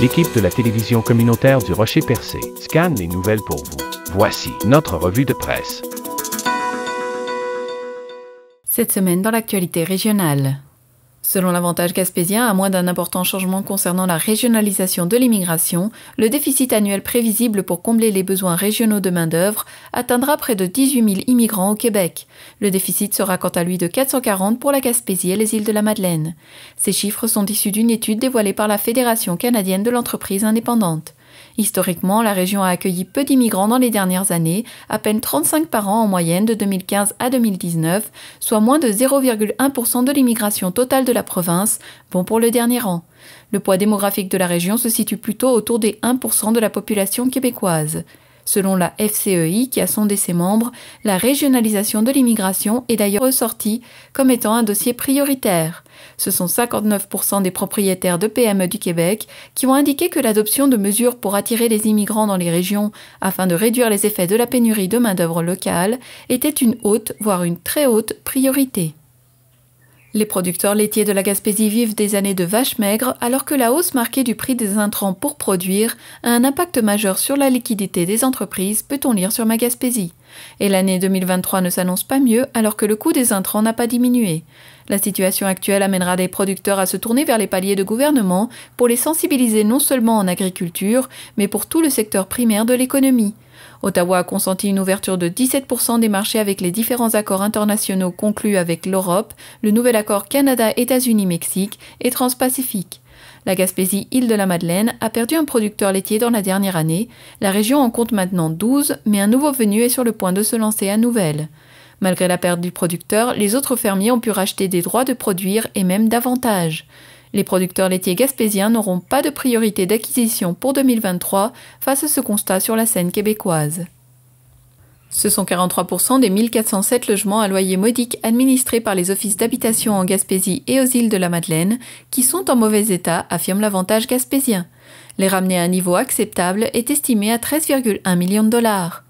L'équipe de la télévision communautaire du Rocher Percé scanne les nouvelles pour vous. Voici notre revue de presse. Cette semaine dans l'actualité régionale. Selon l'avantage gaspésien, à moins d'un important changement concernant la régionalisation de l'immigration, le déficit annuel prévisible pour combler les besoins régionaux de main-d'œuvre atteindra près de 18 000 immigrants au Québec. Le déficit sera quant à lui de 440 pour la Gaspésie et les îles de la Madeleine. Ces chiffres sont issus d'une étude dévoilée par la Fédération canadienne de l'entreprise indépendante. Historiquement, la région a accueilli peu d'immigrants dans les dernières années, à peine 35 par an en moyenne de 2015 à 2019, soit moins de 0,1% de l'immigration totale de la province, bon pour le dernier rang. Le poids démographique de la région se situe plutôt autour des 1% de la population québécoise. Selon la FCEI, qui a sondé ses membres, la régionalisation de l'immigration est d'ailleurs ressortie comme étant un dossier prioritaire. Ce sont 59% des propriétaires de PME du Québec qui ont indiqué que l'adoption de mesures pour attirer les immigrants dans les régions afin de réduire les effets de la pénurie de main-d'œuvre locale était une haute, voire une très haute priorité. Les producteurs laitiers de la Gaspésie vivent des années de vaches maigres alors que la hausse marquée du prix des intrants pour produire a un impact majeur sur la liquidité des entreprises, peut-on lire sur Ma Gaspésie. Et l'année 2023 ne s'annonce pas mieux alors que le coût des intrants n'a pas diminué. La situation actuelle amènera les producteurs à se tourner vers les paliers de gouvernement pour les sensibiliser non seulement en agriculture, mais pour tout le secteur primaire de l'économie. Ottawa a consenti une ouverture de 17% des marchés avec les différents accords internationaux conclus avec l'Europe, le nouvel accord Canada-États-Unis-Mexique et Transpacifique. La Gaspésie Île-de-la-Madeleine a perdu un producteur laitier dans la dernière année. La région en compte maintenant 12, mais un nouveau venu est sur le point de se lancer à nouvelle. Malgré la perte du producteur, les autres fermiers ont pu racheter des droits de produire et même davantage. Les producteurs laitiers gaspésiens n'auront pas de priorité d'acquisition pour 2023 face à ce constat sur la scène québécoise. Ce sont 43% des 1407 logements à loyer modique administrés par les offices d'habitation en Gaspésie et aux îles de la Madeleine qui sont en mauvais état, affirme l'avantage gaspésien. Les ramener à un niveau acceptable est estimé à 13,1 millions de dollars.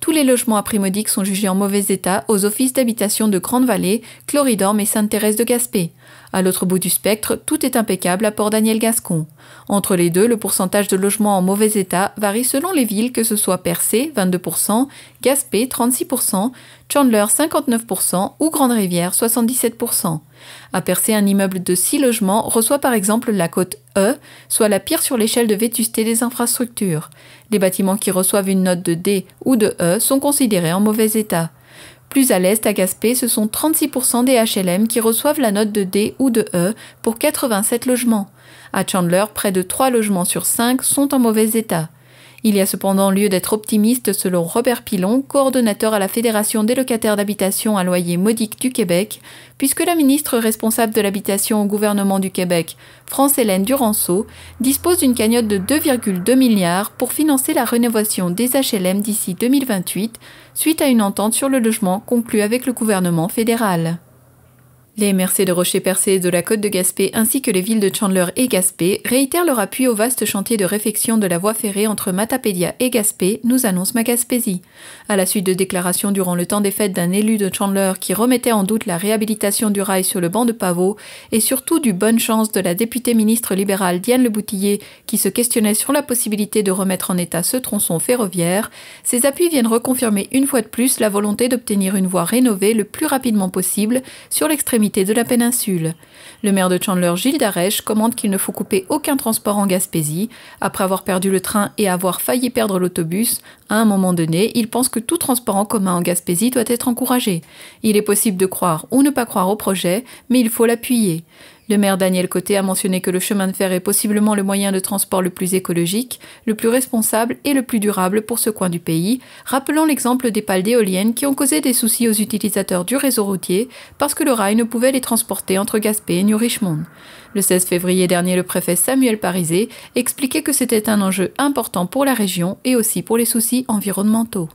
Tous les logements à prix modique sont jugés en mauvais état aux offices d'habitation de Grande-Vallée, Chloridorme et Sainte-Thérèse de Gaspé. À l'autre bout du spectre, tout est impeccable à Port-Daniel Gascon. Entre les deux, le pourcentage de logements en mauvais état varie selon les villes, que ce soit Percé, 22%, Gaspé, 36%, Chandler 59% ou Grande-Rivière 77%. A percer, un immeuble de 6 logements reçoit par exemple la cote E, soit la pire sur l'échelle de vétusté des infrastructures. Les bâtiments qui reçoivent une note de D ou de E sont considérés en mauvais état. Plus à l'est, à Gaspé, ce sont 36% des HLM qui reçoivent la note de D ou de E pour 87 logements. À Chandler, près de 3 logements sur 5 sont en mauvais état. Il y a cependant lieu d'être optimiste selon Robert Pilon, coordonnateur à la Fédération des locataires d'habitation à loyer modique du Québec, puisque la ministre responsable de l'habitation au gouvernement du Québec, France-Hélène Duranceau, dispose d'une cagnotte de 2,2 milliards pour financer la rénovation des HLM d'ici 2028, suite à une entente sur le logement conclue avec le gouvernement fédéral. Les MRC de Rocher Percé de la Côte de Gaspé ainsi que les villes de Chandler et Gaspé réitèrent leur appui au vaste chantier de réfection de la voie ferrée entre Matapédia et Gaspé, nous annonce Magaspésie. À la suite de déclarations durant le temps des fêtes d'un élu de Chandler qui remettait en doute la réhabilitation du rail sur le banc de Pavot et surtout du bonne chance de la députée ministre libérale Diane Le Boutillier qui se questionnait sur la possibilité de remettre en état ce tronçon ferroviaire, ces appuis viennent reconfirmer une fois de plus la volonté d'obtenir une voie rénovée le plus rapidement possible sur l'extrémité de la péninsule. Le maire de Chandler, Gilles Darèche, commande qu'il ne faut couper aucun transport en Gaspésie. Après avoir perdu le train et avoir failli perdre l'autobus, à un moment donné, il pense que tout transport en commun en Gaspésie doit être encouragé. Il est possible de croire ou ne pas croire au projet, mais il faut l'appuyer. Le maire Daniel Côté a mentionné que le chemin de fer est possiblement le moyen de transport le plus écologique, le plus responsable et le plus durable pour ce coin du pays, rappelant l'exemple des pales d'éoliennes qui ont causé des soucis aux utilisateurs du réseau routier parce que le rail ne pouvait les transporter entre Gaspé et New Richmond. Le 16 février dernier, le préfet Samuel Parizet expliquait que c'était un enjeu important pour la région et aussi pour les soucis environnementaux.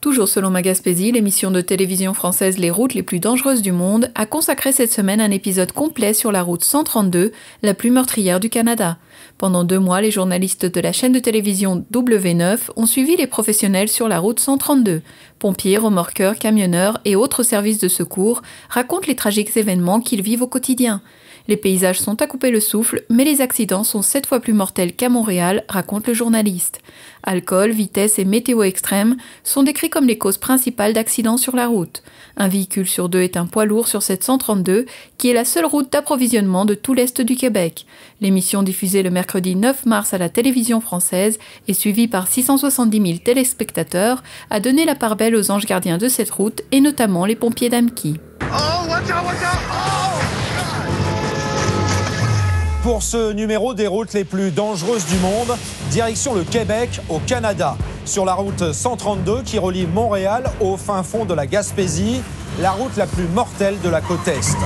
Toujours selon Magaspésie, l'émission de télévision française Les routes les plus dangereuses du monde a consacré cette semaine un épisode complet sur la route 132, la plus meurtrière du Canada. Pendant deux mois, les journalistes de la chaîne de télévision W9 ont suivi les professionnels sur la route 132. Pompiers, remorqueurs, camionneurs et autres services de secours racontent les tragiques événements qu'ils vivent au quotidien. Les paysages sont à couper le souffle, mais les accidents sont sept fois plus mortels qu'à Montréal, raconte le journaliste. Alcool, vitesse et météo extrême sont décrits comme les causes principales d'accidents sur la route. Un véhicule sur deux est un poids lourd sur cette 132 qui est la seule route d'approvisionnement de tout l'Est du Québec. L'émission diffusée le mercredi 9 mars à la télévision française et suivi par 670 000 téléspectateurs, a donné la part belle aux anges gardiens de cette route et notamment les pompiers d'Amki. Oh, oh. pour ce numéro des routes les plus dangereuses du monde, direction le Québec au Canada. Sur la route 132 qui relie Montréal au fin fond de la Gaspésie, la route la plus mortelle de la côte Est.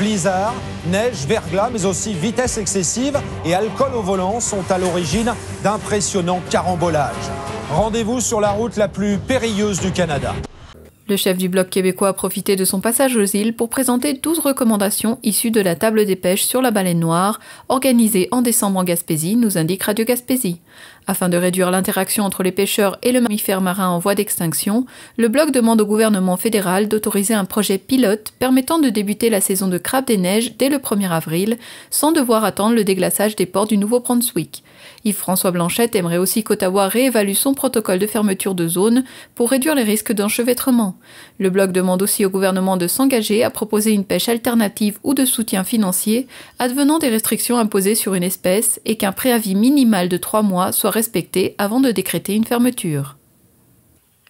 Blizzard, Neige, verglas, mais aussi vitesse excessive et alcool au volant sont à l'origine d'impressionnants carambolages. Rendez-vous sur la route la plus périlleuse du Canada. Le chef du bloc québécois a profité de son passage aux îles pour présenter 12 recommandations issues de la table des pêches sur la baleine noire, organisée en décembre en Gaspésie, nous indique Radio Gaspésie. Afin de réduire l'interaction entre les pêcheurs et le mammifère marin en voie d'extinction, le bloc demande au gouvernement fédéral d'autoriser un projet pilote permettant de débuter la saison de crabe des neiges dès le 1er avril, sans devoir attendre le déglaçage des ports du Nouveau-Brunswick. Yves-François Blanchette aimerait aussi qu'Ottawa réévalue son protocole de fermeture de zone pour réduire les risques d'enchevêtrement. Le bloc demande aussi au gouvernement de s'engager à proposer une pêche alternative ou de soutien financier advenant des restrictions imposées sur une espèce et qu'un préavis minimal de 3 mois soit respecter avant de décréter une fermeture.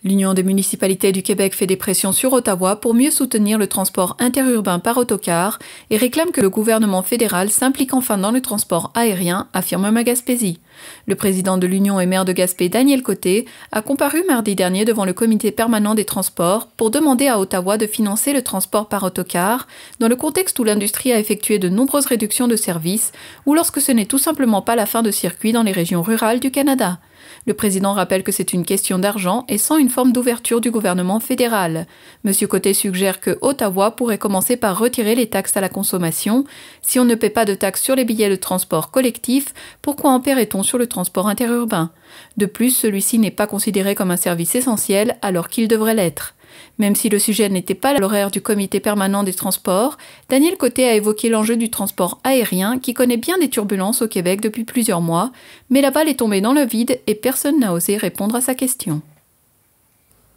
L'Union des municipalités du Québec fait des pressions sur Ottawa pour mieux soutenir le transport interurbain par autocar et réclame que le gouvernement fédéral s'implique enfin dans le transport aérien, affirme gaspésie Le président de l'Union et maire de Gaspé, Daniel Côté, a comparu mardi dernier devant le comité permanent des transports pour demander à Ottawa de financer le transport par autocar dans le contexte où l'industrie a effectué de nombreuses réductions de services ou lorsque ce n'est tout simplement pas la fin de circuit dans les régions rurales du Canada. Le président rappelle que c'est une question d'argent et sans une forme d'ouverture du gouvernement fédéral. M. Côté suggère que Ottawa pourrait commencer par retirer les taxes à la consommation. Si on ne paie pas de taxes sur les billets de transport collectif, pourquoi en paierait-on sur le transport interurbain De plus, celui-ci n'est pas considéré comme un service essentiel alors qu'il devrait l'être. Même si le sujet n'était pas l'horaire du comité permanent des transports, Daniel Côté a évoqué l'enjeu du transport aérien qui connaît bien des turbulences au Québec depuis plusieurs mois, mais la balle est tombée dans le vide et personne n'a osé répondre à sa question.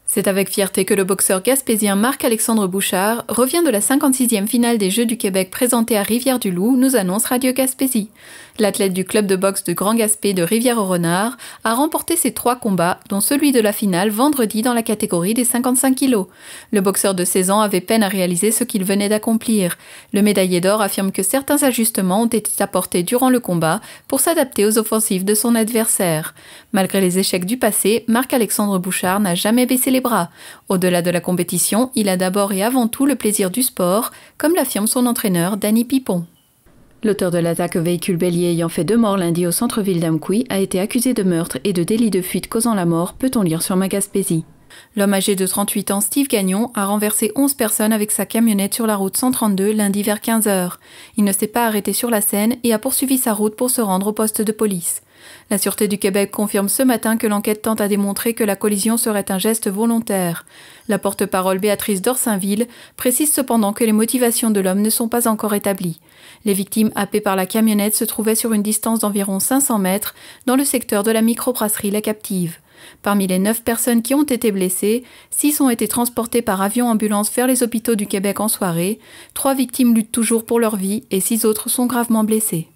C'est avec fierté que le boxeur gaspésien Marc-Alexandre Bouchard revient de la 56e finale des Jeux du Québec présentée à Rivière-du-Loup, nous annonce Radio Gaspésie. L'athlète du club de boxe de Grand Gaspé de Rivière-au-Renard a remporté ses trois combats, dont celui de la finale vendredi dans la catégorie des 55 kilos. Le boxeur de 16 ans avait peine à réaliser ce qu'il venait d'accomplir. Le médaillé d'or affirme que certains ajustements ont été apportés durant le combat pour s'adapter aux offensives de son adversaire. Malgré les échecs du passé, Marc-Alexandre Bouchard n'a jamais baissé bras. Au-delà de la compétition, il a d'abord et avant tout le plaisir du sport, comme l'affirme son entraîneur Danny Pipon. L'auteur de l'attaque au véhicule bélier ayant fait deux morts lundi au centre-ville d'Amqui a été accusé de meurtre et de délit de fuite causant la mort, peut-on lire sur Magaspésie. L'homme âgé de 38 ans, Steve Gagnon, a renversé 11 personnes avec sa camionnette sur la route 132 lundi vers 15h. Il ne s'est pas arrêté sur la scène et a poursuivi sa route pour se rendre au poste de police. La Sûreté du Québec confirme ce matin que l'enquête tente à démontrer que la collision serait un geste volontaire. La porte-parole Béatrice Dorsainville précise cependant que les motivations de l'homme ne sont pas encore établies. Les victimes happées par la camionnette se trouvaient sur une distance d'environ 500 mètres dans le secteur de la microbrasserie La Captive. Parmi les neuf personnes qui ont été blessées, six ont été transportées par avion-ambulance vers les hôpitaux du Québec en soirée, trois victimes luttent toujours pour leur vie et six autres sont gravement blessées.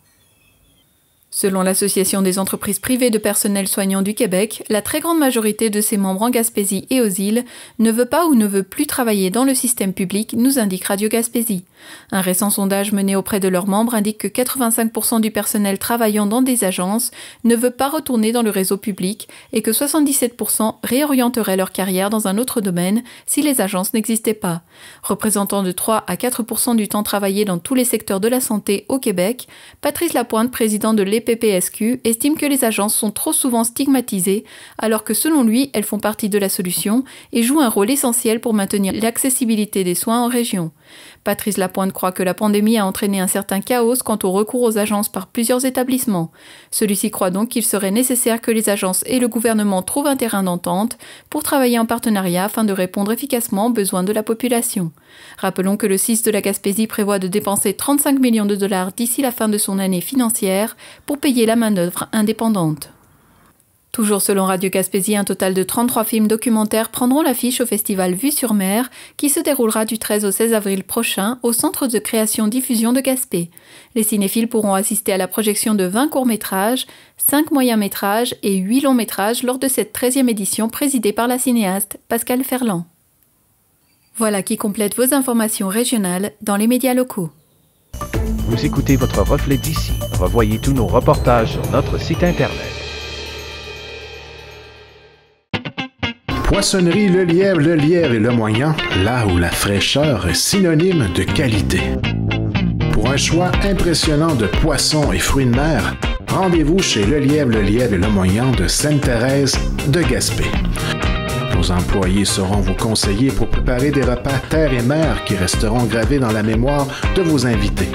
Selon l'Association des entreprises privées de personnel soignant du Québec, la très grande majorité de ses membres en Gaspésie et aux îles ne veut pas ou ne veut plus travailler dans le système public, nous indique Radio Gaspésie. Un récent sondage mené auprès de leurs membres indique que 85% du personnel travaillant dans des agences ne veut pas retourner dans le réseau public et que 77% réorienteraient leur carrière dans un autre domaine si les agences n'existaient pas. Représentant de 3 à 4% du temps travaillé dans tous les secteurs de la santé au Québec, Patrice Lapointe, président de PPSQ estime que les agences sont trop souvent stigmatisées, alors que selon lui, elles font partie de la solution et jouent un rôle essentiel pour maintenir l'accessibilité des soins en région. Patrice Lapointe croit que la pandémie a entraîné un certain chaos quant au recours aux agences par plusieurs établissements. Celui-ci croit donc qu'il serait nécessaire que les agences et le gouvernement trouvent un terrain d'entente pour travailler en partenariat afin de répondre efficacement aux besoins de la population. Rappelons que le 6 de la Gaspésie prévoit de dépenser 35 millions de dollars d'ici la fin de son année financière pour payer la main-d'œuvre indépendante. Toujours selon Radio Gaspésie, un total de 33 films documentaires prendront l'affiche au festival Vue sur mer, qui se déroulera du 13 au 16 avril prochain au Centre de création diffusion de Gaspé. Les cinéphiles pourront assister à la projection de 20 courts-métrages, 5 moyens-métrages et 8 longs-métrages lors de cette 13e édition présidée par la cinéaste Pascal Ferland. Voilà qui complète vos informations régionales dans les médias locaux. Vous écoutez votre reflet d'ici. Revoyez tous nos reportages sur notre site internet Poissonnerie Le Lièvre, Le Lièvre et Le Moyen, là où la fraîcheur est synonyme de qualité. Pour un choix impressionnant de poissons et fruits de mer, rendez-vous chez Le Lièvre, Le Lièvre et Le Moyen de Sainte-Thérèse de Gaspé. Nos employés seront vos conseillers pour préparer des repas terre et mer qui resteront gravés dans la mémoire de vos invités.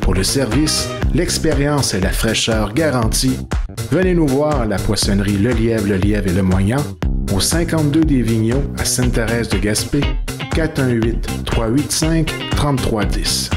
Pour le service, l'expérience et la fraîcheur garanties, venez nous voir à la poissonnerie Le Lièvre, Le Lièvre et Le Moyen, au 52 des Vignons, à Sainte-Thérèse de Gaspé, 418-385-3310.